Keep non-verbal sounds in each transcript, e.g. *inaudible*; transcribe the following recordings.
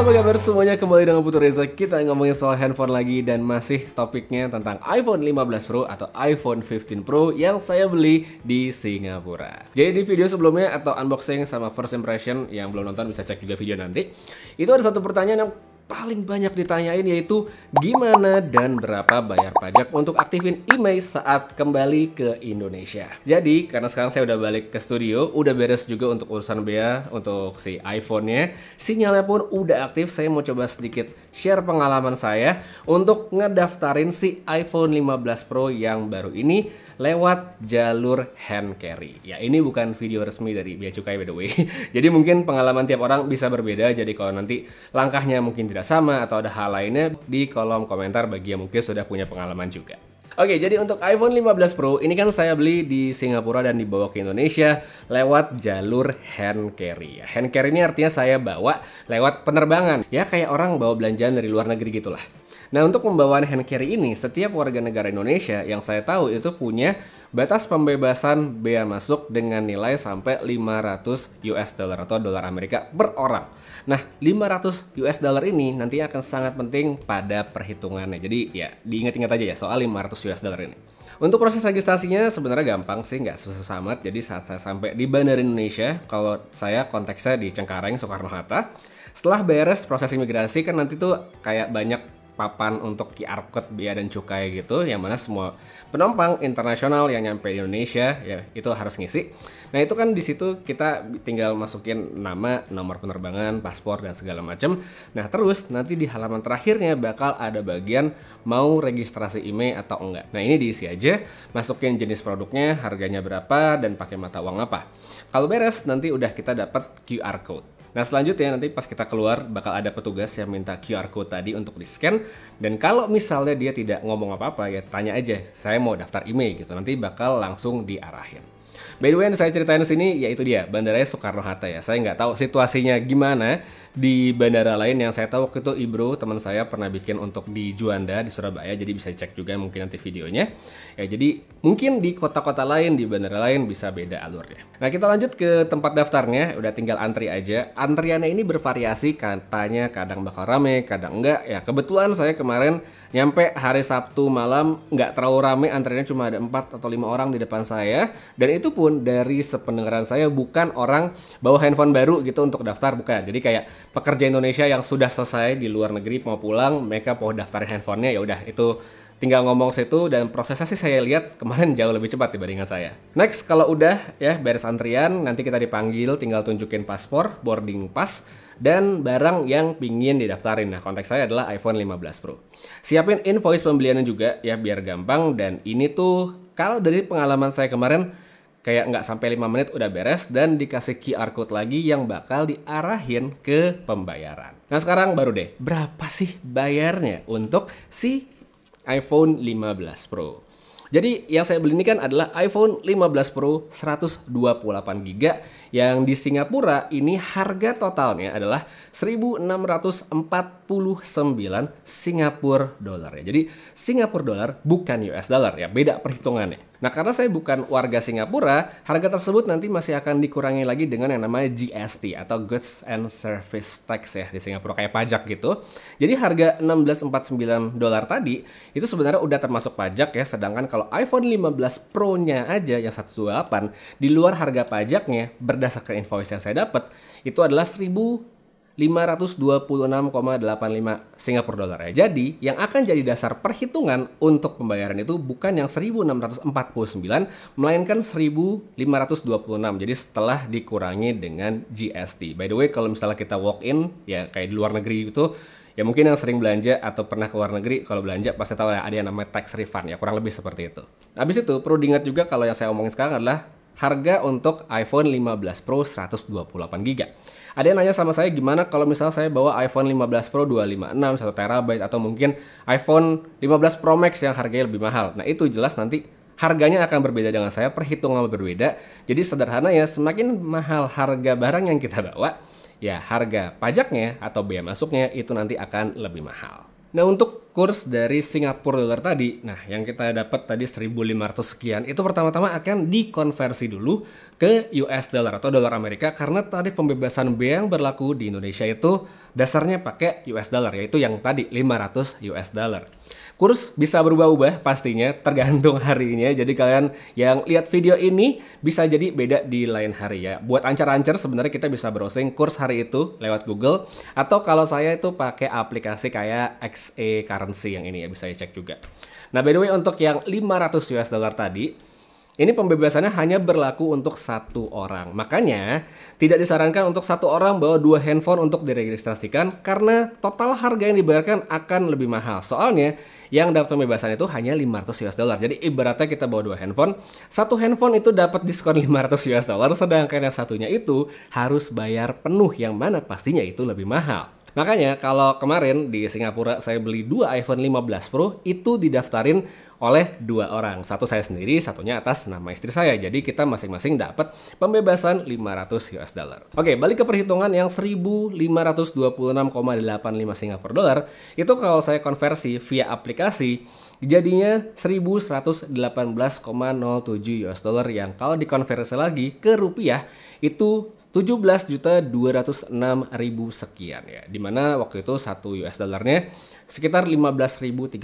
Halo apa kabar semuanya kembali dengan Putu Reza Kita ngomongin soal handphone lagi dan masih topiknya tentang iPhone 15 Pro atau iPhone 15 Pro yang saya beli di Singapura Jadi di video sebelumnya atau unboxing sama first impression yang belum nonton bisa cek juga video nanti Itu ada satu pertanyaan yang paling banyak ditanyain yaitu gimana dan berapa bayar pajak untuk aktifin IMEI saat kembali ke Indonesia. Jadi karena sekarang saya udah balik ke studio, udah beres juga untuk urusan Bea untuk si iPhone-nya, sinyalnya pun udah aktif. Saya mau coba sedikit share pengalaman saya untuk ngedaftarin si iPhone 15 Pro yang baru ini lewat jalur hand carry. Ya ini bukan video resmi dari Bea Cukai by the way. *laughs* Jadi mungkin pengalaman tiap orang bisa berbeda. Jadi kalau nanti langkahnya mungkin tidak tidak sama atau ada hal lainnya di kolom komentar bagi yang mungkin sudah punya pengalaman juga. Oke, jadi untuk iPhone 15 Pro ini kan saya beli di Singapura dan dibawa ke Indonesia lewat jalur hand carry. Ya. hand carry ini artinya saya bawa lewat penerbangan. Ya kayak orang bawa belanjaan dari luar negeri gitulah. Nah, untuk pembawaan hand carry ini, setiap warga negara Indonesia yang saya tahu itu punya batas pembebasan bea masuk dengan nilai sampai 500 US dollar atau dolar Amerika per orang. Nah, 500 US dollar ini nantinya akan sangat penting pada perhitungannya. Jadi, ya diingat-ingat aja ya soal 500 US dollar ini. Untuk proses registrasinya sebenarnya gampang sih, nggak susah amat. Jadi saat saya sampai di Bandar Indonesia, kalau saya konteksnya di Cengkareng, Soekarno-Hatta, setelah beres proses imigrasi kan nanti tuh kayak banyak papan untuk QR code biaya dan cukai gitu yang mana semua penumpang internasional yang nyampe Indonesia ya itu harus ngisi. Nah, itu kan di situ kita tinggal masukin nama, nomor penerbangan, paspor dan segala macam. Nah, terus nanti di halaman terakhirnya bakal ada bagian mau registrasi IMEI atau enggak. Nah, ini diisi aja, masukin jenis produknya, harganya berapa dan pakai mata uang apa. Kalau beres nanti udah kita dapat QR code. Nah selanjutnya nanti pas kita keluar bakal ada petugas yang minta QR code tadi untuk di scan dan kalau misalnya dia tidak ngomong apa-apa ya tanya aja saya mau daftar email gitu nanti bakal langsung diarahin. By the way yang saya ceritain sini yaitu dia Bandara Soekarno Hatta ya. Saya nggak tahu situasinya gimana di bandara lain yang saya tahu waktu itu Ibro teman saya pernah bikin untuk di Juanda di Surabaya jadi bisa cek juga mungkin nanti videonya ya jadi mungkin di kota-kota lain di bandara lain bisa beda alurnya nah kita lanjut ke tempat daftarnya udah tinggal antri aja antriannya ini bervariasi katanya kadang bakal rame kadang enggak ya kebetulan saya kemarin nyampe hari Sabtu malam nggak terlalu rame antriannya cuma ada 4 atau 5 orang di depan saya dan itu pun dari sependengaran saya bukan orang bawa handphone baru gitu untuk daftar bukan jadi kayak pekerja Indonesia yang sudah selesai di luar negeri mau pulang mereka mau daftarin handphonenya ya udah itu tinggal ngomong situ dan prosesnya sih saya lihat kemarin jauh lebih cepat dibandingkan saya. Next kalau udah ya beres antrian nanti kita dipanggil tinggal tunjukin paspor, boarding pass dan barang yang pingin didaftarin. Nah, konteks saya adalah iPhone 15 Pro. Siapin invoice pembeliannya juga ya biar gampang dan ini tuh kalau dari pengalaman saya kemarin kayak nggak sampai 5 menit udah beres dan dikasih QR code lagi yang bakal diarahin ke pembayaran. Nah sekarang baru deh, berapa sih bayarnya untuk si iPhone 15 Pro? Jadi yang saya beli ini kan adalah iPhone 15 Pro 128GB yang di Singapura ini harga totalnya adalah 1649 Singapura dollar ya. Jadi Singapura dollar bukan US dollar ya, beda perhitungannya. Nah, karena saya bukan warga Singapura, harga tersebut nanti masih akan dikurangi lagi dengan yang namanya GST atau Goods and Service Tax ya di Singapura kayak pajak gitu. Jadi harga 1649 dolar tadi itu sebenarnya udah termasuk pajak ya, sedangkan kalau iPhone 15 Pro-nya aja yang 128 di luar harga pajaknya berdasarkan invoice yang saya dapat itu adalah 1000 526,85 Singapura dolar ya. Jadi, yang akan jadi dasar perhitungan untuk pembayaran itu bukan yang 1649 melainkan 1526. Jadi setelah dikurangi dengan GST. By the way, kalau misalnya kita walk in ya kayak di luar negeri gitu, ya mungkin yang sering belanja atau pernah ke luar negeri kalau belanja pasti tahu ya ada yang namanya tax refund ya kurang lebih seperti itu. Habis itu perlu diingat juga kalau yang saya omongin sekarang adalah Harga untuk iPhone 15 Pro 128GB. Ada yang nanya sama saya gimana kalau misalnya saya bawa iPhone 15 Pro 256 1TB atau mungkin iPhone 15 Pro Max yang harganya lebih mahal. Nah, itu jelas nanti harganya akan berbeda dengan saya, perhitungan berbeda. Jadi sederhana ya, semakin mahal harga barang yang kita bawa, ya harga pajaknya atau biaya masuknya itu nanti akan lebih mahal. Nah, untuk kurs dari Singapura dollar tadi. Nah, yang kita dapat tadi 1500 sekian itu pertama-tama akan dikonversi dulu ke US dollar atau dolar Amerika karena tarif pembebasan bea yang berlaku di Indonesia itu dasarnya pakai US dollar yaitu yang tadi 500 US dollar. Kurs bisa berubah-ubah pastinya tergantung *laughs* harinya. Jadi kalian yang lihat video ini bisa jadi beda di lain hari ya. Buat ancar-ancar sebenarnya kita bisa browsing kurs hari itu lewat Google atau kalau saya itu pakai aplikasi kayak XE Car currency yang ini ya bisa dicek juga. Nah, by the way untuk yang 500 US dollar tadi, ini pembebasannya hanya berlaku untuk satu orang. Makanya, tidak disarankan untuk satu orang bawa dua handphone untuk diregistrasikan karena total harga yang dibayarkan akan lebih mahal. Soalnya, yang dapat pembebasan itu hanya 500 US dollar. Jadi ibaratnya kita bawa dua handphone, satu handphone itu dapat diskon 500 US dollar, sedangkan yang satunya itu harus bayar penuh yang mana pastinya itu lebih mahal. Makanya kalau kemarin di Singapura saya beli dua iPhone 15 Pro itu didaftarin oleh dua orang. Satu saya sendiri, satunya atas nama istri saya. Jadi kita masing-masing dapat pembebasan 500 US dollar. Oke, balik ke perhitungan yang 1526,85 Singapura dollar, itu kalau saya konversi via aplikasi Jadinya 1118,07 US dollar yang kalau dikonversi lagi ke rupiah itu 17.206.000 sekian ya. Dimana waktu itu satu US dollarnya sekitar 15.389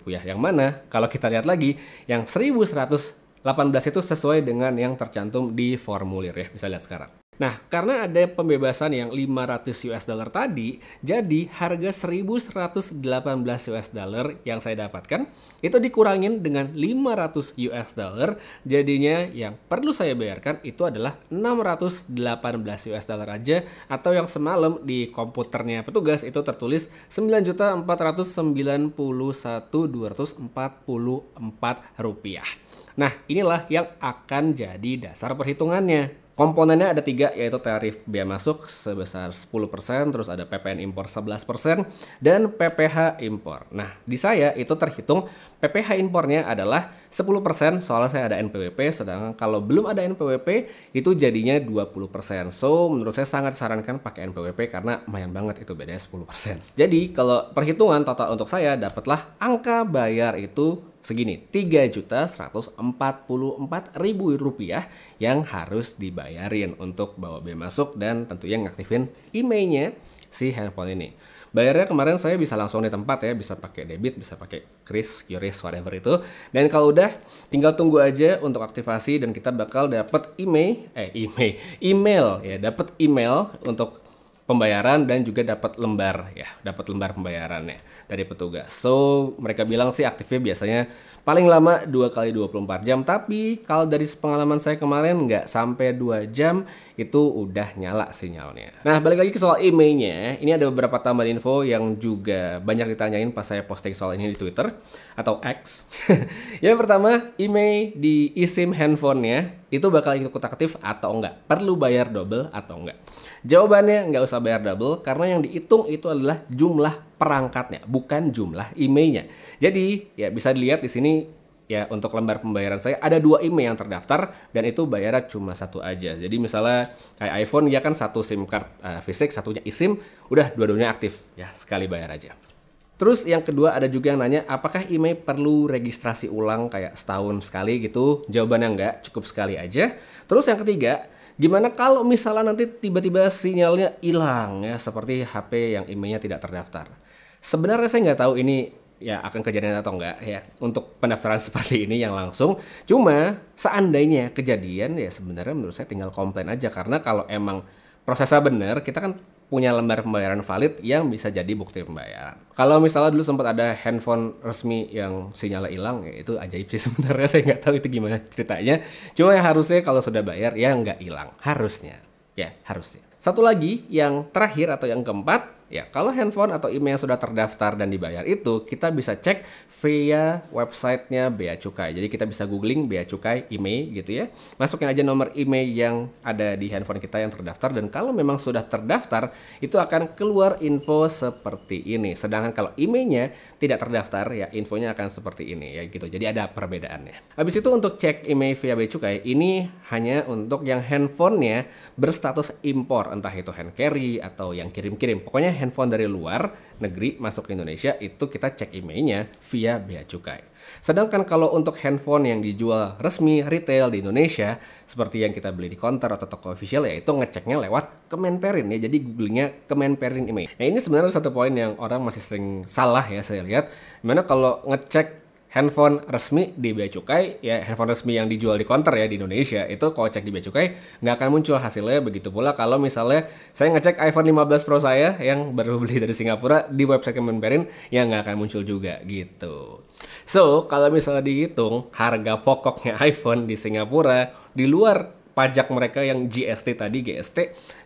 rupiah. Ya. Yang mana kalau kita lihat lagi yang 1118 itu sesuai dengan yang tercantum di formulir ya. Bisa lihat sekarang. Nah, karena ada pembebasan yang 500 US dollar tadi, jadi harga 1118 US dollar yang saya dapatkan itu dikurangin dengan 500 US dollar, jadinya yang perlu saya bayarkan itu adalah 618 US dollar aja atau yang semalam di komputernya petugas itu tertulis 9.491.244 rupiah. Nah, inilah yang akan jadi dasar perhitungannya. Komponennya ada tiga yaitu tarif biaya masuk sebesar 10%, terus ada PPN impor 11%, dan PPH impor. Nah, di saya itu terhitung PPH impornya adalah 10% soalnya saya ada NPWP, sedangkan kalau belum ada NPWP itu jadinya 20%. So, menurut saya sangat sarankan pakai NPWP karena lumayan banget itu bedanya 10%. Jadi, kalau perhitungan total untuk saya dapatlah angka bayar itu segini 3.144.000 rupiah yang harus dibayarin untuk bawa bea masuk dan tentunya ngaktifin emailnya si handphone ini. Bayarnya kemarin saya bisa langsung di tempat ya, bisa pakai debit, bisa pakai kris, Yuris, whatever itu. Dan kalau udah, tinggal tunggu aja untuk aktivasi dan kita bakal dapat email, eh email, email ya, dapat email untuk pembayaran dan juga dapat lembar ya, dapat lembar pembayarannya dari petugas. So, mereka bilang sih aktifnya biasanya paling lama 2 kali 24 jam, tapi kalau dari pengalaman saya kemarin nggak sampai 2 jam itu udah nyala sinyalnya. Nah, balik lagi ke soal emailnya, ini ada beberapa tambahan info yang juga banyak ditanyain pas saya posting soal ini di Twitter atau X. *laughs* yang pertama, email di eSIM handphonenya itu bakal ikut aktif atau enggak? Perlu bayar double atau enggak? Jawabannya enggak usah bayar double karena yang dihitung itu adalah jumlah perangkatnya, bukan jumlah imei Jadi ya bisa dilihat di sini ya untuk lembar pembayaran saya ada dua IMEI yang terdaftar dan itu bayarnya cuma satu aja. Jadi misalnya kayak iPhone ya kan satu SIM card uh, fisik, satunya eSIM, udah dua-duanya aktif ya sekali bayar aja. Terus yang kedua ada juga yang nanya apakah IMEI perlu registrasi ulang kayak setahun sekali gitu? Jawabannya enggak, cukup sekali aja. Terus yang ketiga, gimana kalau misalnya nanti tiba-tiba sinyalnya hilang ya seperti HP yang IMEI-nya tidak terdaftar? Sebenarnya saya nggak tahu ini ya akan kejadian atau enggak ya untuk pendaftaran *laughs* seperti ini yang langsung. Cuma seandainya kejadian ya sebenarnya menurut saya tinggal komplain aja karena kalau emang prosesnya benar, kita kan punya lembar pembayaran valid yang bisa jadi bukti pembayaran. Kalau misalnya dulu sempat ada handphone resmi yang sinyalnya hilang, ya itu ajaib sih *laughs* sebenarnya. Saya nggak tahu itu gimana ceritanya. Cuma yang harusnya kalau sudah bayar ya nggak hilang, harusnya. Ya, harusnya. Satu lagi yang terakhir atau yang keempat, Ya, kalau handphone atau email sudah terdaftar dan dibayar itu, kita bisa cek via websitenya Bea Cukai. Jadi kita bisa googling Bea Cukai email gitu ya. Masukin aja nomor email yang ada di handphone kita yang terdaftar dan kalau memang sudah terdaftar, itu akan keluar info seperti ini. Sedangkan kalau emailnya tidak terdaftar, ya infonya akan seperti ini ya gitu. Jadi ada perbedaannya. Habis itu untuk cek email via Bea Cukai, ini hanya untuk yang handphonenya berstatus impor, entah itu hand carry atau yang kirim-kirim. Pokoknya handphone dari luar negeri masuk ke Indonesia itu kita cek emailnya via bea cukai. Sedangkan kalau untuk handphone yang dijual resmi retail di Indonesia seperti yang kita beli di counter atau toko official ya itu ngeceknya lewat Kemenperin ya. Jadi googlingnya Kemenperin email. Nah ini sebenarnya satu poin yang orang masih sering salah ya saya lihat. Mana kalau ngecek handphone resmi di Bea Cukai, ya handphone resmi yang dijual di konter ya di Indonesia, itu kalau cek di Bea Cukai nggak akan muncul hasilnya. Begitu pula kalau misalnya saya ngecek iPhone 15 Pro saya yang baru beli dari Singapura di website Kemenperin, ya nggak akan muncul juga gitu. So, kalau misalnya dihitung harga pokoknya iPhone di Singapura di luar pajak mereka yang GST tadi GST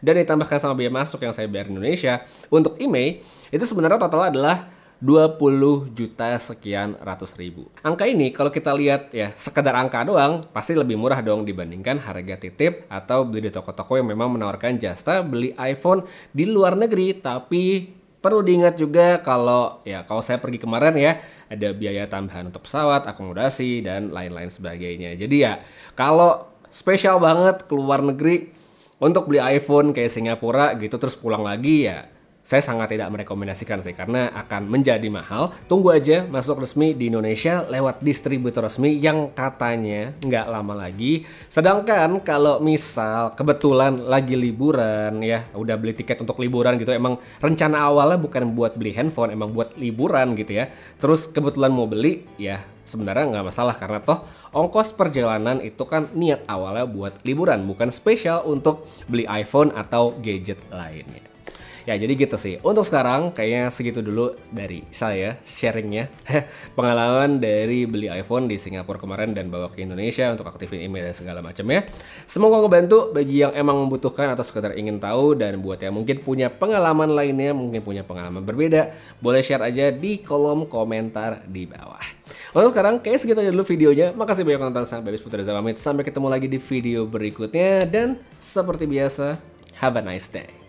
dan ditambahkan sama biaya masuk yang saya bayar di Indonesia untuk IMEI itu sebenarnya total adalah 20 juta sekian ratus ribu. Angka ini kalau kita lihat ya sekedar angka doang pasti lebih murah dong dibandingkan harga titip atau beli di toko-toko yang memang menawarkan jasa beli iPhone di luar negeri tapi perlu diingat juga kalau ya kalau saya pergi kemarin ya ada biaya tambahan untuk pesawat, akomodasi dan lain-lain sebagainya. Jadi ya kalau spesial banget keluar negeri untuk beli iPhone kayak Singapura gitu terus pulang lagi ya saya sangat tidak merekomendasikan sih karena akan menjadi mahal. Tunggu aja masuk resmi di Indonesia lewat distributor resmi yang katanya nggak lama lagi. Sedangkan kalau misal kebetulan lagi liburan ya, udah beli tiket untuk liburan gitu, emang rencana awalnya bukan buat beli handphone, emang buat liburan gitu ya. Terus kebetulan mau beli ya sebenarnya nggak masalah karena toh ongkos perjalanan itu kan niat awalnya buat liburan bukan spesial untuk beli iPhone atau gadget lainnya. Ya jadi gitu sih. Untuk sekarang kayaknya segitu dulu dari saya sharingnya *laughs* pengalaman dari beli iPhone di Singapura kemarin dan bawa ke Indonesia untuk aktifin email dan segala ya. Semoga ngebantu bagi yang emang membutuhkan atau sekedar ingin tahu dan buat yang mungkin punya pengalaman lainnya, mungkin punya pengalaman berbeda, boleh share aja di kolom komentar di bawah. Untuk sekarang kayak segitu aja dulu videonya. Makasih banyak nonton sampai habis Putra Zama Sampai ketemu lagi di video berikutnya dan seperti biasa, have a nice day.